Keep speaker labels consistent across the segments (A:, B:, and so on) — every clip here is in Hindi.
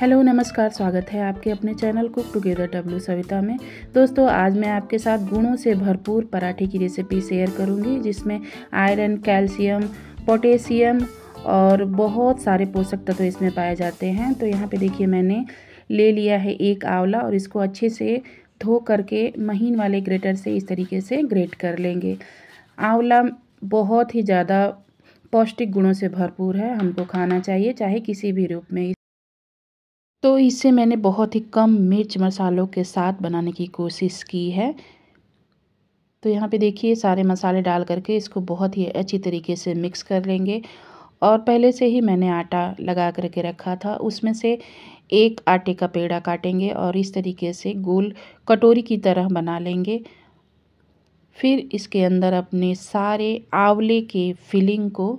A: हेलो नमस्कार स्वागत है आपके अपने channel cook together W Savita में दोस्तों आज मैं आपके साथ गुणों से भरपूर पराठे की रेसिपी शेयर करूंगी जिसमें आयरन कैल्शियम पोटेशियम और बहुत सारे पोषक तत्व इसमें पाए जाते हैं तो यहाँ पे देखिए मैंने ले लिया है एक आंवला और इसको अच्छे से धो करके महीन वाले ग्रेटर से इस तरीके से ग्रेट कर लेंगे आंवला बहुत ही ज़्यादा पौष्टिक गुणों से भरपूर है हमको खाना चाहिए चाहे किसी भी रूप में तो इसे मैंने बहुत ही कम मिर्च मसालों के साथ बनाने की कोशिश की है तो यहाँ पे देखिए सारे मसाले डाल करके इसको बहुत ही अच्छी तरीके से मिक्स कर लेंगे और पहले से ही मैंने आटा लगा करके रखा था उसमें से एक आटे का पेड़ा काटेंगे और इस तरीके से गोल कटोरी की तरह बना लेंगे फिर इसके अंदर अपने सारे आंवले के फिलिंग को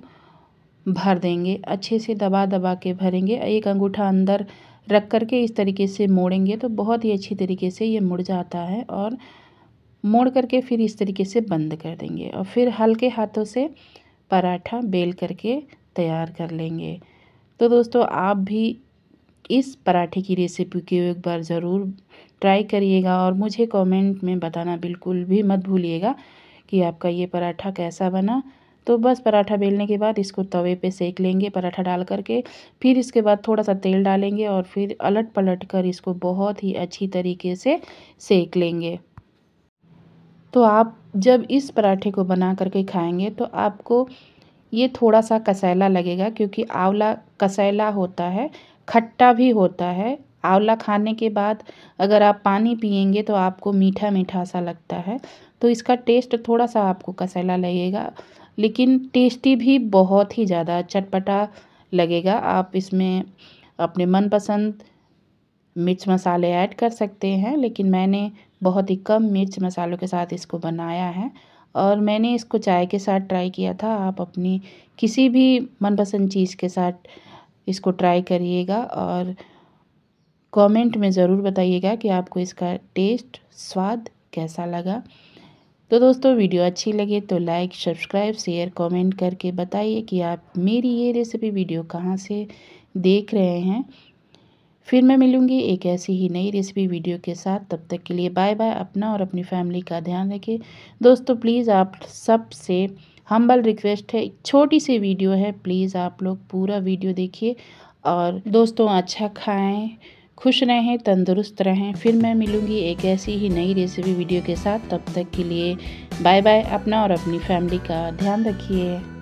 A: भर देंगे अच्छे से दबा दबा के भरेंगे एक अंगूठा अंदर रख करके इस तरीके से मोड़ेंगे तो बहुत ही अच्छी तरीके से ये मुड़ जाता है और मोड़ करके फिर इस तरीके से बंद कर देंगे और फिर हल्के हाथों से पराठा बेल करके तैयार कर लेंगे तो दोस्तों आप भी इस पराठे की रेसिपी को एक बार ज़रूर ट्राई करिएगा और मुझे कमेंट में बताना बिल्कुल भी मत भूलिएगा कि आपका ये पराठा कैसा बना तो बस पराठा बेलने के बाद इसको तवे पे सेक लेंगे पराठा डाल करके फिर इसके बाद थोड़ा सा तेल डालेंगे और फिर अलट पलट कर इसको बहुत ही अच्छी तरीके से सेक लेंगे तो आप जब इस पराठे को बना करके खाएंगे तो आपको ये थोड़ा सा कसैला लगेगा क्योंकि आंवला कसैला होता है खट्टा भी होता है आंवला खाने के बाद अगर आप पानी पियेंगे तो आपको मीठा मीठा सा लगता है तो इसका टेस्ट थोड़ा सा आपको कसैला लगेगा लेकिन टेस्टी भी बहुत ही ज़्यादा चटपटा लगेगा आप इसमें अपने मनपसंद मिर्च मसाले ऐड कर सकते हैं लेकिन मैंने बहुत ही कम मिर्च मसालों के साथ इसको बनाया है और मैंने इसको चाय के साथ ट्राई किया था आप अपनी किसी भी मनपसंद चीज़ के साथ इसको ट्राई करिएगा और कमेंट में ज़रूर बताइएगा कि आपको इसका टेस्ट स्वाद कैसा लगा तो दोस्तों वीडियो अच्छी लगे तो लाइक सब्सक्राइब शेयर कमेंट करके बताइए कि आप मेरी ये रेसिपी वीडियो कहाँ से देख रहे हैं फिर मैं मिलूँगी एक ऐसी ही नई रेसिपी वीडियो के साथ तब तक के लिए बाय बाय अपना और अपनी फैमिली का ध्यान रखें दोस्तों प्लीज़ आप सबसे हम्बल रिक्वेस्ट है छोटी सी वीडियो है प्लीज़ आप लोग पूरा वीडियो देखिए और दोस्तों अच्छा खाएँ खुश रहें तंदुरुस्त रहें फिर मैं मिलूँगी एक ऐसी ही नई रेसिपी वीडियो के साथ तब तक के लिए बाय बाय अपना और अपनी फैमिली का ध्यान रखिए